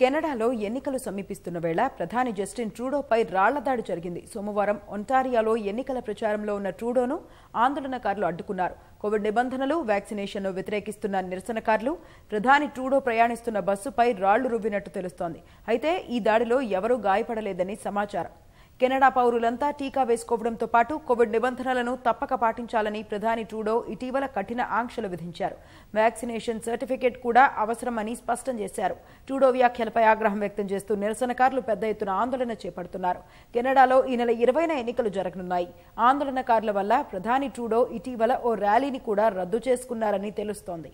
కెనడాలో ఎన్నికలు సమీపిస్తున్న వేళ ప్రధాని జస్టిన్ ట్రూడోపై రాళ్లదాడి జరిగింది సోమవారం ఒంటారియాలో ఎన్నికల ప్రచారంలో ఉన్న ట్రూడోను ఆందోళనకారులు అడ్డుకున్నారు కోవిడ్ నిబంధనలు వ్యాక్సినేషన్ను వ్యతిరేకిస్తున్న నిరసనకారులు ప్రధాని ట్రూడో ప్రయాణిస్తున్న బస్సుపై రాళ్లు రువ్వినట్టు తెలుస్తోంది అయితే ఈ దాడిలో ఎవరూ గాయపడలేదని సమాచారం కెనడా పౌరులంతా టీకా వేసుకోవడంతో పాటు కోవిడ్ నిబంధనలను తప్పక పాటించాలని ప్రధాని ట్రూడో ఇటీవల కఠిన ఆంక్షలు విధించారు వ్యాక్సినేషన్ సర్టిఫికేట్ కూడా అవసరమని స్పష్టం చేశారు ట్రూడో వ్యాఖ్యలపై ఆగ్రహం వ్యక్తం చేస్తూ నిరసనకారులు పెద్ద ఎత్తున ఆందోళన చేపడుతున్నారు కెనడాలో ఈ నెల ఇరవైన ఎన్నికలు జరగనున్నాయి ఆందోళనకారుల వల్ల ప్రధాని ట్రూడో ఇటీవల ఓ ర్యాలీని కూడా రద్దు చేసుకున్నారని తెలుస్తోంది